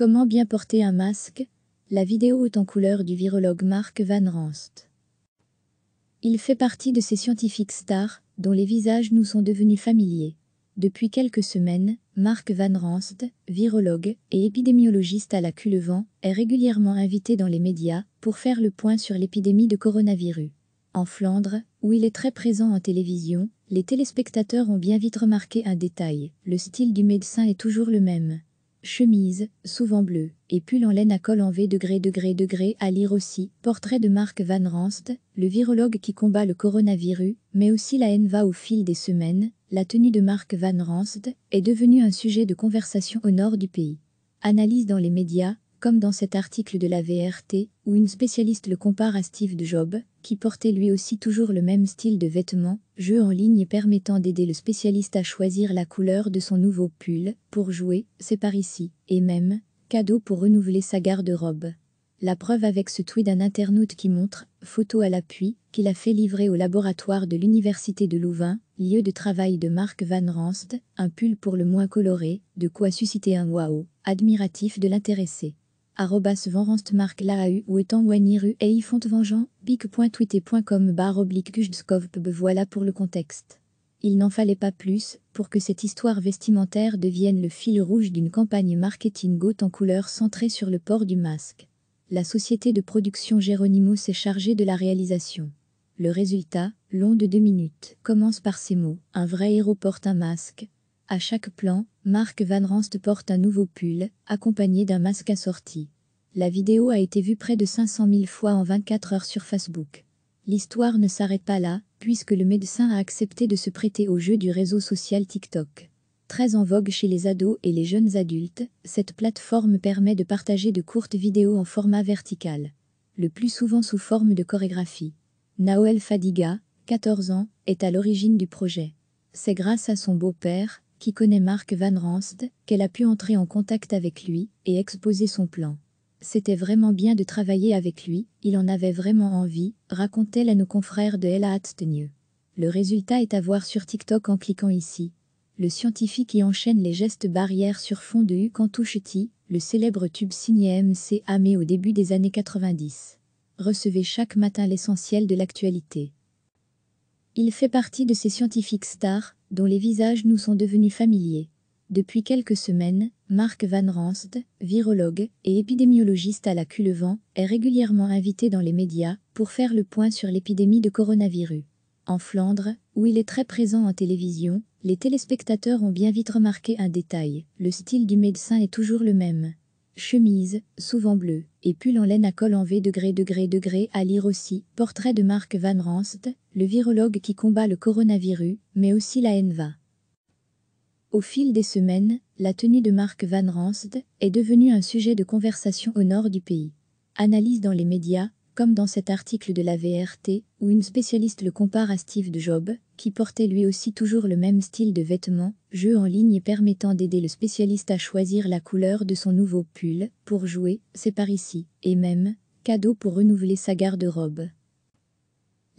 Comment bien porter un masque La vidéo est en couleur du virologue Marc Van Ranst. Il fait partie de ces scientifiques stars dont les visages nous sont devenus familiers. Depuis quelques semaines, Marc Van Ranst, virologue et épidémiologiste à la Culevent, est régulièrement invité dans les médias pour faire le point sur l'épidémie de coronavirus. En Flandre, où il est très présent en télévision, les téléspectateurs ont bien vite remarqué un détail, le style du médecin est toujours le même chemise, souvent bleue, et pull en laine à col en V degré degré degré à lire aussi, portrait de Marc Van Ranst, le virologue qui combat le coronavirus, mais aussi la haine va au fil des semaines, la tenue de Marc Van Ranst est devenue un sujet de conversation au nord du pays. Analyse dans les médias, comme dans cet article de la VRT, où une spécialiste le compare à Steve Job, qui portait lui aussi toujours le même style de vêtements, jeu en ligne permettant d'aider le spécialiste à choisir la couleur de son nouveau pull, pour jouer, c'est par ici, et même, cadeau pour renouveler sa garde-robe. La preuve avec ce tweet d'un internaute qui montre, photo à l'appui, qu'il a fait livrer au laboratoire de l'Université de Louvain, lieu de travail de Marc Van Ranst, un pull pour le moins coloré, de quoi susciter un waouh admiratif de l'intéressé venrentmark laahu ou étant et vengeant, pic.twitter.com barre voilà pour le contexte. Il n'en fallait pas plus pour que cette histoire vestimentaire devienne le fil rouge d'une campagne marketing haute en couleur centrée sur le port du masque. La société de production Geronimo s'est chargée de la réalisation. Le résultat, long de deux minutes, commence par ces mots. Un vrai héros porte un masque, à chaque plan, Marc Van Ranst porte un nouveau pull, accompagné d'un masque assorti. La vidéo a été vue près de 500 000 fois en 24 heures sur Facebook. L'histoire ne s'arrête pas là, puisque le médecin a accepté de se prêter au jeu du réseau social TikTok. Très en vogue chez les ados et les jeunes adultes, cette plateforme permet de partager de courtes vidéos en format vertical, le plus souvent sous forme de chorégraphie. Naoel Fadiga, 14 ans, est à l'origine du projet. C'est grâce à son beau-père, qui connaît Mark Van Ranst, qu'elle a pu entrer en contact avec lui et exposer son plan. C'était vraiment bien de travailler avec lui, il en avait vraiment envie, t elle à nos confrères de Ella Atstenieux. Le résultat est à voir sur TikTok en cliquant ici. Le scientifique y enchaîne les gestes barrières sur fond de Hukantushiti, le célèbre tube signé MC Amé au début des années 90. Recevez chaque matin l'essentiel de l'actualité. Il fait partie de ces scientifiques stars dont les visages nous sont devenus familiers. Depuis quelques semaines, Marc Van Ransd, virologue et épidémiologiste à la Culevent, est régulièrement invité dans les médias pour faire le point sur l'épidémie de coronavirus. En Flandre, où il est très présent en télévision, les téléspectateurs ont bien vite remarqué un détail, le style du médecin est toujours le même chemise, souvent bleue, et pull en laine à col en V degré degré degré à lire aussi, portrait de Marc Van Ranst, le virologue qui combat le coronavirus, mais aussi la NVA. Au fil des semaines, la tenue de Marc Van Ranst est devenue un sujet de conversation au nord du pays. Analyse dans les médias, comme dans cet article de la VRT, où une spécialiste le compare à Steve Jobs, Job, qui portait lui aussi toujours le même style de vêtements, jeu en ligne permettant d'aider le spécialiste à choisir la couleur de son nouveau pull, pour jouer, c'est par ici, et même, cadeau pour renouveler sa garde-robe.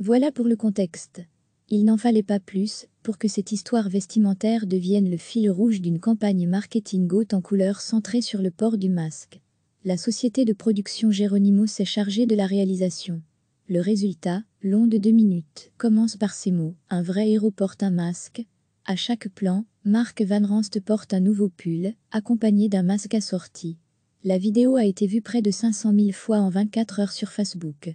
Voilà pour le contexte. Il n'en fallait pas plus pour que cette histoire vestimentaire devienne le fil rouge d'une campagne marketing haute en couleur centrée sur le port du masque. La société de production Geronimo s'est chargée de la réalisation. Le résultat, long de deux minutes, commence par ces mots. Un vrai héros porte un masque. À chaque plan, Marc Van Ranst porte un nouveau pull, accompagné d'un masque assorti. La vidéo a été vue près de 500 000 fois en 24 heures sur Facebook.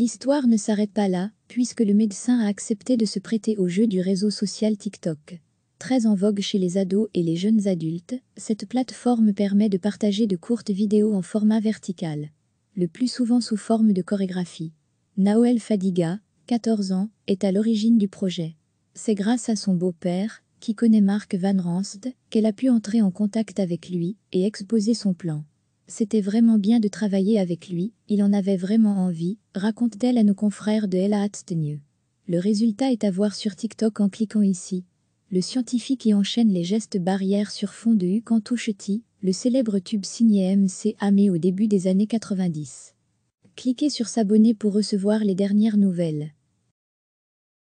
L'histoire ne s'arrête pas là, puisque le médecin a accepté de se prêter au jeu du réseau social TikTok. Très en vogue chez les ados et les jeunes adultes, cette plateforme permet de partager de courtes vidéos en format vertical, le plus souvent sous forme de chorégraphie. Naoel Fadiga, 14 ans, est à l'origine du projet. C'est grâce à son beau-père, qui connaît Marc Van Ransd, qu'elle a pu entrer en contact avec lui et exposer son plan. C'était vraiment bien de travailler avec lui, il en avait vraiment envie, raconte-t-elle à nos confrères de Ella Attenue. Le résultat est à voir sur TikTok en cliquant ici. Le scientifique y enchaîne les gestes barrières sur fond de Hukan Touchety, le célèbre tube signé MC Amé au début des années 90. Cliquez sur s'abonner pour recevoir les dernières nouvelles.